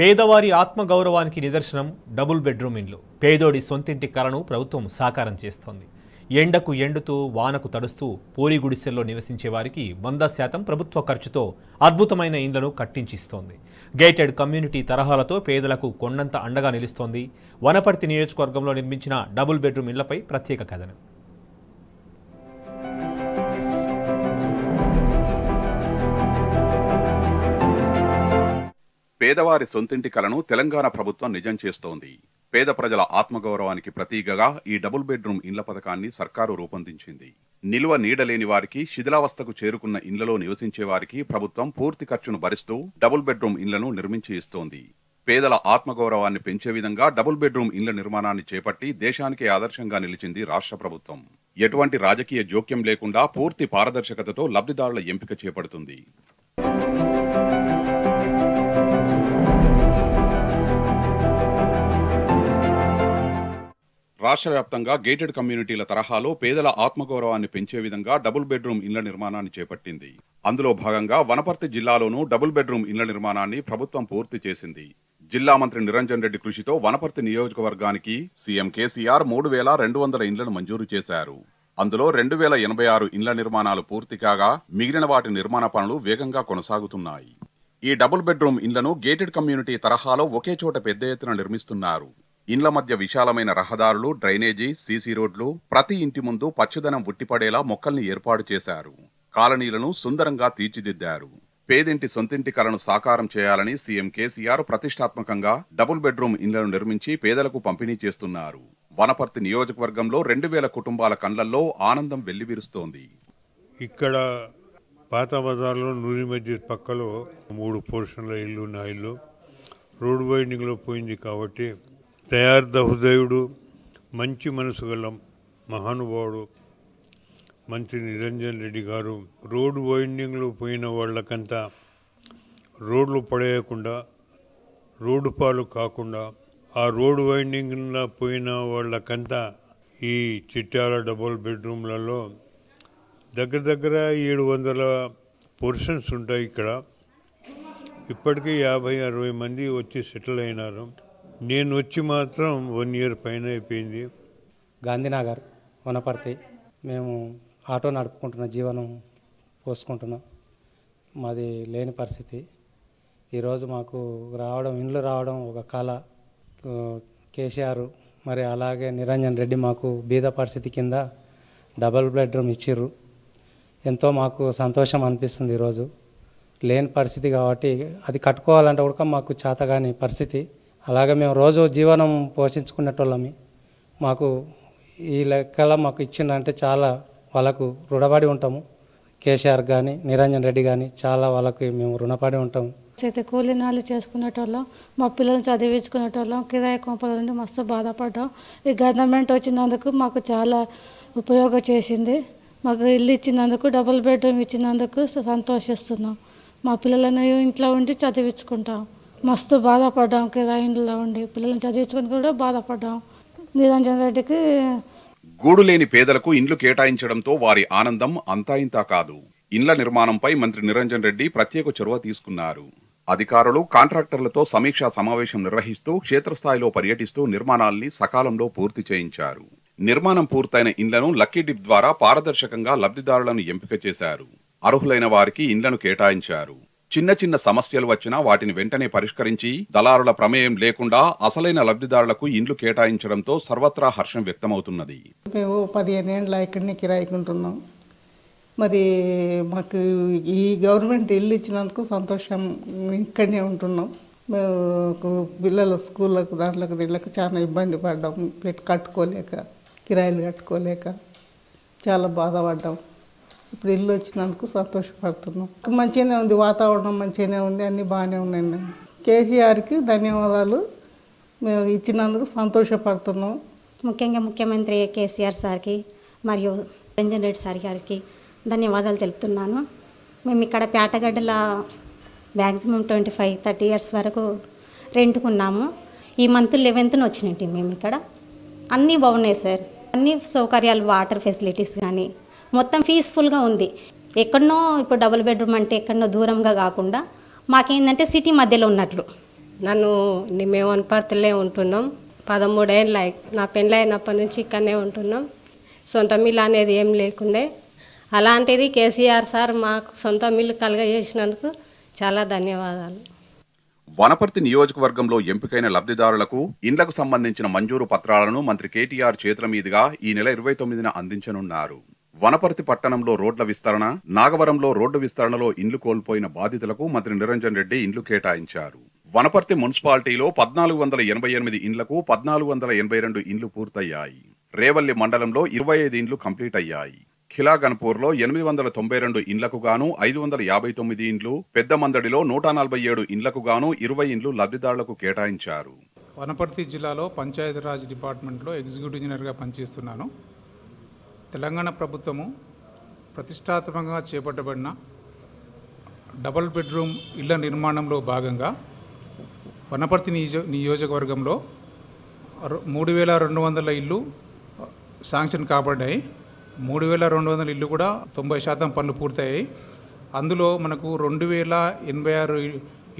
పేదవారి ఆత్మగౌరవానికి నిదర్శనం డబుల్ బెడ్రూమ్ ఇండ్లు పేదోడి సొంతింటి కలను ప్రభుత్వం సాకారం చేస్తోంది ఎండకు ఎండుతూ వానకు తడుస్తూ పోరి గుడిసెల్లో నివసించే వారికి వంద శాతం ప్రభుత్వ ఖర్చుతో అద్భుతమైన ఇండ్లను కట్టించిస్తోంది గేటెడ్ కమ్యూనిటీ తరహాలతో పేదలకు కొండంత అండగా నిలుస్తోంది వనపర్తి నియోజకవర్గంలో నిర్మించిన డబుల్ బెడ్రూమ్ ఇళ్లపై ప్రత్యేక కథనం పేదవారి సొంతింటి కలను తెలంగాణ ప్రభుత్వం నిజం చేస్తోంది పేద ప్రజల ఆత్మగౌరవానికి ప్రతీకగా ఈ డబుల్ బెడ్రూమ్ ఇండ్ల పథకాన్ని సర్కారు రూపొందించింది నిల్వ నీడలేని వారికి శిథిలావస్థకు చేరుకున్న ఇండ్లలో నివసించే వారికి ప్రభుత్వం పూర్తి ఖర్చును భరిస్తూ డబుల్ బెడ్రూమ్ ఇండ్లను నిర్మించి ఇస్తోంది పేదల ఆత్మగౌరవాన్ని పెంచే విధంగా డబుల్ బెడ్రూమ్ ఇండ్ల నిర్మాణాన్ని చేపట్టి దేశానికి ఆదర్శంగా నిలిచింది రాష్ట్ర ప్రభుత్వం ఎటువంటి రాజకీయ జోక్యం లేకుండా పూర్తి పారదర్శకతతో లబ్ధిదారుల ఎంపిక చేపడుతుంది రాష్ట్ర వ్యాప్తంగా గేటెడ్ కమ్యూనిటీల తరహాలో పేదల ఆత్మగౌరవాన్ని పెంచే విధంగా డబుల్ బెడ్రూమ్ ఇళ్ల నిర్మాణాన్ని చేపట్టింది అందులో భాగంగా వనపర్తి జిల్లాలోనూ డబుల్ బెడ్రూమ్ ఇళ్ల నిర్మాణాన్ని ప్రభుత్వం పూర్తి చేసింది జిల్లా మంత్రి నిరంజన్ రెడ్డి కృషితో వనపర్తి నియోజకవర్గానికి సీఎం కేసీఆర్ మూడు వేల రెండు వందల ఇండ్లను మంజూరు చేశారు అందులో రెండు వేల ఎనభై ఆరు ఇండ్ల నిర్మాణాలు పూర్తి కాగా మిగిలిన వాటి నిర్మాణ పనులు వేగంగా కొనసాగుతున్నాయి ఈ డబుల్ బెడ్రూమ్ ఇండ్లను గేటెడ్ కమ్యూనిటీ తరహాలో ఒకే చోట పెద్ద ఎత్తున నిర్మిస్తున్నారు ఇండ్ల మధ్య విశాలమైన రహదారులు డ్రైనేజీ సీసీ రోడ్లు ప్రతి ఇంటి ముందు పచ్చదనం ఉట్టిపడేలా మొక్కల్ని ఏర్పాటు చేశారు కాలనీలను సుందరంగా తీర్చిదిద్దారు పేదింటి సొంతింటి కలను సాకారం చేయాలని సీఎం కేసీఆర్ ప్రతిష్టాత్మకంగా డబుల్ బెడ్రూమ్ ఇండ్లను నిర్మించి పేదలకు పంపిణీ చేస్తున్నారు వనపర్తి నియోజకవర్గంలో రెండు వేల కుటుంబాల కండ్లల్లో ఆనందం వెల్లివిరుస్తోంది ఇక్కడ పాత బజార్లో నూరి మధ్య పక్కలో మూడు పోర్షన్ల ఇల్లు నా ఇల్లు రోడ్ వైండింగ్లో పోయింది కాబట్టి దయార్థ హృదయుడు మంచి మనసు గల మహానుభావుడు మంత్రి నిరంజన్ రెడ్డి గారు రోడ్డు వైండింగ్లు పోయిన వాళ్ళకంతా రోడ్లు పడేయకుండా రోడ్డు పాలు కాకుండా ఆ రోడ్డు వైండింగ్లో పోయిన వాళ్ళకంతా ఈ చిట్టాల డబుల్ బెడ్రూమ్లలో దగ్గర దగ్గర ఏడు వందల పొర్షన్స్ ఉంటాయి ఇక్కడ ఇప్పటికీ యాభై అరవై మంది వచ్చి సెటిల్ అయినారు నేను వచ్చి మాత్రం వన్ ఇయర్ పైన అయిపోయింది గాంధీనగర్ వనపర్తి మేము ఆటో నడుపుకుంటున్న జీవనం పోసుకుంటున్నాం మాది లేని పరిస్థితి ఈరోజు మాకు రావడం ఇండ్లు రావడం ఒక కళ కేసీఆర్ మరి అలాగే నిరంజన్ రెడ్డి మాకు బీద పరిస్థితి కింద డబల్ బెడ్రూమ్ ఇచ్చిర్రు ఎంతో మాకు సంతోషం అనిపిస్తుంది ఈరోజు లేని పరిస్థితి కాబట్టి అది కట్టుకోవాలంటే కూడా మాకు చేత కాని పరిస్థితి అలాగ మేము రోజు జీవనం పోషించుకునేటోళ్ళమి మాకు ఈ లెక్కల మాకు ఇచ్చిందంటే చాలా వాళ్ళకు రుణపడి ఉంటాము కేసీఆర్ కానీ నిరంజన్ రెడ్డి కానీ చాలా వాళ్ళకి మేము రుణపడి ఉంటాము అయితే కూలీనాలు చేసుకునేటోళ్ళం మా పిల్లల్ని చదివించుకునేటోళ్ళం కిరాయి కొంపల నుండి మస్తు బాధపడ్డాం ఈ గవర్నమెంట్ వచ్చినందుకు మాకు చాలా ఉపయోగం చేసింది మాకు ఇల్లు ఇచ్చినందుకు డబుల్ బెడ్రూమ్ ఇచ్చినందుకు సంతోషిస్తున్నాం మా పిల్లలను ఇంట్లో ఉండి చదివించుకుంటాం మస్తు బాధపడ్డాం కిరాయిలో ఉండి పిల్లల్ని చదివించుకొని కూడా బాధపడ్డాం నిరంజన్ రెడ్డికి గూడు లేని పేదలకు ఇండ్లు కేటాయించడంతో వారి ఆనందం అంతా ఇంతా కాదు ఇండ్ల నిర్మాణంపై మంత్రి నిరంజన్ రెడ్డి ప్రత్యేక చొరవ తీసుకున్నారు అధికారులు కాంట్రాక్టర్లతో సమీక్షా సమావేశం నిర్వహిస్తూ క్షేత్రస్థాయిలో పర్యటిస్తూ నిర్మాణాల్ని సకాలంలో పూర్తి చేయించారు నిర్మాణం పూర్తయిన ఇండ్లను లక్కీ డిప్ ద్వారా పారదర్శకంగా లబ్ధిదారులను ఎంపిక చేశారు అర్హులైన వారికి ఇండ్లను కేటాయించారు చిన్న చిన్న సమస్యలు వచ్చినా వాటిని వెంటనే పరిష్కరించి దళారుల ప్రమేయం లేకుండా అసలైన లబ్ధిదారులకు ఇండ్లు కేటాయించడంతో సర్వత్రా హర్షం వ్యక్తమవుతున్నది మేము పదిహేను ఏళ్ళ ఇక్కడనే కిరాయికుంటున్నాం మరి మాకు ఈ గవర్నమెంట్ ఇల్లు ఇచ్చినందుకు సంతోషం ఇక్కడనే ఉంటున్నాం మేము పిల్లల స్కూళ్ళకు దాంట్లోకి వెళ్ళక చాలా ఇబ్బంది పడ్డాం కట్టుకోలేక కిరాయిలు కట్టుకోలేక చాలా బాధపడ్డాం ఇప్పుడు ఇల్లు వచ్చినందుకు సంతోషపడుతున్నాం మంచిగానే ఉంది వాతావరణం మంచిగానే ఉంది అన్నీ బాగానే ఉన్నాయండి కేసీఆర్కి ధన్యవాదాలు మేము ఇచ్చినందుకు సంతోషపడుతున్నాం ముఖ్యంగా ముఖ్యమంత్రి కేసీఆర్ సార్కి మరియు రంజన్ రెడ్డి సార్ గారికి ధన్యవాదాలు తెలుపుతున్నాను మేము ఇక్కడ పేటగడ్డల maximum twenty five thirty years వరకు రెంట్కున్నాము ఈ మంత్ లెవెన్త్న వచ్చినట్టు మేము ఇక్కడ అన్నీ బాగున్నాయి సార్ అన్ని సౌకర్యాలు వాటర్ ఫెసిలిటీస్ కానీ మొత్తం పీస్ఫుల్గా ఉంది ఎక్కడనో ఇప్పుడు డబుల్ బెడ్రూమ్ అంటే ఎక్కడనో దూరంగా కాకుండా మాకేందంటే సిటీ మధ్యలో ఉన్నట్లు నన్ను మేము అనుపర్తలే ఉంటున్నాం పదమూడేళ్ళ నా అయినప్పటి నుంచి ఇక్కడనే ఉంటున్నాం సొంత మిల్లు అనేది ఏం లేకుండే అలాంటిది కేసీఆర్ సార్ మాకు సొంత మిల్లు చేసినందుకు చాలా ధన్యవాదాలు వనపర్తి నియోజకవర్గంలో ఎంపికైన లబ్ధిదారులకు ఇండ్లకు సంబంధించిన మంజూరు పత్రాలను మంత్రి కేటీఆర్ చేతుల మీదుగా ఈ నెల ఇరవై తొమ్మిదిన అందించనున్నారు వనపర్తి పట్టణంలో రోడ్ల విస్తరణ నాగవరంలో రోడ్డు విస్తరణలో ఇండ్లు కోల్పోయిన బాధితులకు మంత్రి నిరంజన్ రెడ్డి ఇండ్లు కేటాయించారు వనపర్తి మున్సిపాలిటీలో పద్నాలుగు వందల ఎనభై ఎనిమిది ఇండ్లకు పద్నాలుగు వందల ఎనభై రెండు ఇండ్లు పూర్తయ్యాయి రేవల్లి మండలంలో ఇరవై ఐదు ఇండ్లు కంప్లీట్ అయ్యాయి ఖిలాగన్పూర్లో ఎనిమిది వందల తొంభై రెండు ఇండ్లకు గాను ఐదు వందల యాభై తొమ్మిది ఇండ్లు పెద్ద మందడిలో నూట నలభై ఏడు ఇండ్లకు గాను ఇరవై ఇండ్లు లబ్ధిదారులకు కేటాయించారు వనపర్తి జిల్లాలో పంచాయతీరాజ్ డిపార్ట్మెంట్లో ఎగ్జిక్యూటివ్ ఇంజనీర్గా పనిచేస్తున్నాను తెలంగాణ ప్రభుత్వము ప్రతిష్టాత్మకంగా చేపట్టబడిన డబల్ బెడ్రూమ్ ఇళ్ల నిర్మాణంలో భాగంగా వనపర్తి నియోజ నియోజకవర్గంలో మూడు వేల రెండు వందల ఇల్లు శాంక్షన్ కాబడ్డాయి మూడు వేల రెండు వందల ఇల్లు కూడా తొంభై శాతం పనులు పూర్తయ్యాయి అందులో మనకు రెండు వేల ఎనభై ఆరు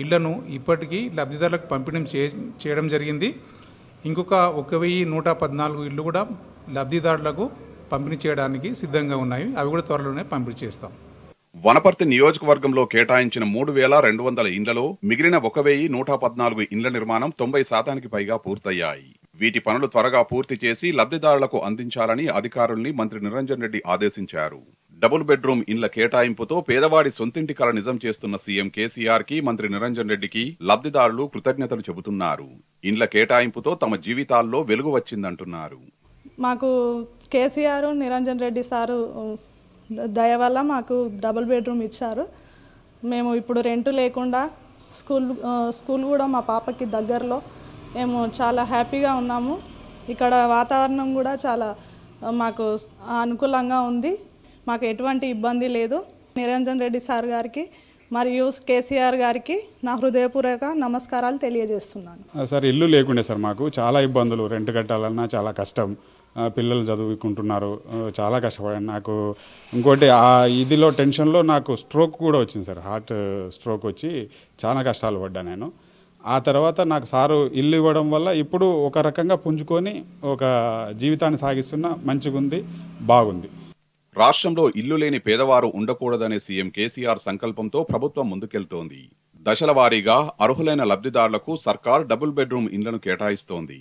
ఇళ్లను ఇప్పటికీ లబ్ధిదారులకు పంపిణీ చే చేయడం జరిగింది ఇంకొక ఒక వెయ్యి నూట పద్నాలుగు ఇల్లు కూడా లబ్ధిదారులకు పంపిణీ చేయడానికి సిద్ధంగా ఉన్నాయి అవి కూడా త్వరలోనే పంపిణీ చేస్తాం వనపర్తి నియోజకవర్గంలో కేటాయించిన మూడు వేల రెండు వందల ఇండ్లలో మిగిలిన ఒక వెయ్యి నూట పద్నాలుగు ఇండ్ల నిర్మాణం తొంభై శాతానికి పైగా పూర్తయ్యాయి వీటి పనులు త్వరగా పూర్తి చేసి లబ్ధిదారులకు అందించాలని అధికారుల్ని మంత్రి నిరంజన్ రెడ్డి ఆదేశించారు డబుల్ బెడ్రూమ్ ఇండ్ల కేటాయింపుతో పేదవాడి సొంతింటి కల నిజం చేస్తున్న సీఎం కేసీఆర్ కి మంత్రి నిరంజన్ రెడ్డికి లబ్ధిదారులు కృతజ్ఞతలు చెబుతున్నారు ఇండ్ల కేటాయింపుతో తమ జీవితాల్లో వెలుగు వచ్చిందంటున్నారు మాకు కేసీఆర్ నిరంజన్ రెడ్డి సారు దయ వల్ల మాకు డబుల్ బెడ్రూమ్ ఇచ్చారు మేము ఇప్పుడు రెంట్ లేకుండా స్కూల్ స్కూల్ కూడా మా పాపకి దగ్గరలో మేము చాలా హ్యాపీగా ఉన్నాము ఇక్కడ వాతావరణం కూడా చాలా మాకు అనుకూలంగా ఉంది మాకు ఎటువంటి ఇబ్బంది లేదు నిరంజన్ రెడ్డి సార్ గారికి మరియు కేసీఆర్ గారికి నా హృదయపూర్వక నమస్కారాలు తెలియజేస్తున్నాను సార్ ఇల్లు లేకుండే సార్ మాకు చాలా ఇబ్బందులు రెంట్ కట్టాలన్నా చాలా కష్టం పిల్లలు చదువుకుంటున్నారు చాలా కష్టపడాను నాకు ఇంకోటి ఆ ఇదిలో టెన్షన్లో నాకు స్ట్రోక్ కూడా వచ్చింది సార్ హార్ట్ స్ట్రోక్ వచ్చి చాలా కష్టాలు పడ్డా నేను ఆ తర్వాత నాకు సారు ఇల్లు ఇవ్వడం వల్ల ఇప్పుడు ఒక రకంగా పుంజుకొని ఒక జీవితాన్ని సాగిస్తున్న మంచిగుంది బాగుంది రాష్ట్రంలో ఇల్లు లేని పేదవారు ఉండకూడదనే సీఎం కేసీఆర్ సంకల్పంతో ప్రభుత్వం ముందుకెళ్తోంది దశల వారీగా అర్హులైన లబ్ధిదారులకు సర్కార్ డబుల్ బెడ్రూమ్ ఇండ్లను కేటాయిస్తోంది